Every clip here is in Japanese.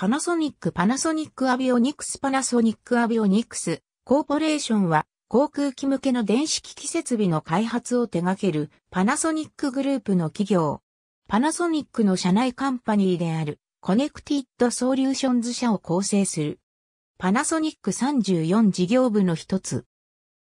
パナソニックパナソニックアビオニクスパナソニックアビオニクスコーポレーションは航空機向けの電子機器設備の開発を手掛けるパナソニックグループの企業。パナソニックの社内カンパニーであるコネクティッドソリューションズ社を構成する。パナソニック34事業部の一つ。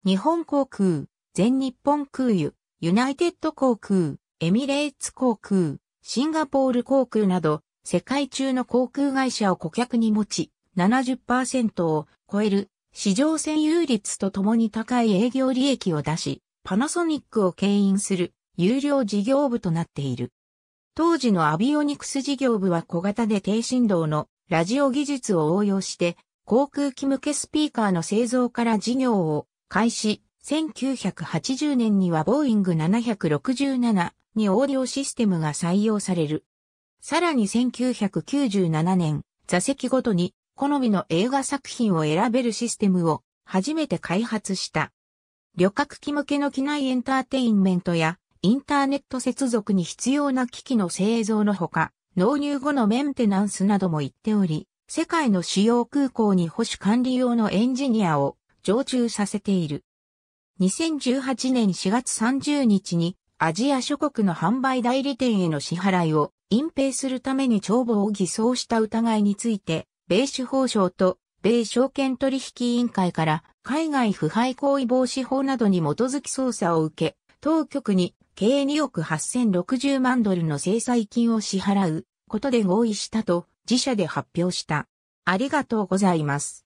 日本航空、全日本空輸、ユナイテッド航空、エミレーツ航空、シンガポール航空など世界中の航空会社を顧客に持ち、70%を超える市場占有率とともに高い営業利益を出し、パナソニックを牽引する有料事業部となっている。当時のアビオニクス事業部は小型で低振動のラジオ技術を応用して航空機向けスピーカーの製造から事業を開始。1980年にはボーイング767にオーディオシステムが採用される。さらに1997年、座席ごとに好みの映画作品を選べるシステムを初めて開発した。旅客機向けの機内エンターテインメントやインターネット接続に必要な機器の製造のほか、納入後のメンテナンスなども言っており、世界の主要空港に保守管理用のエンジニアを常駐させている。2018年4月30日にアジア諸国の販売代理店への支払いを隠蔽するために帳簿を偽装した疑いについて、米司法省と米証券取引委員会から海外腐敗行為防止法などに基づき捜査を受け、当局に計2億8060万ドルの制裁金を支払うことで合意したと自社で発表した。ありがとうございます。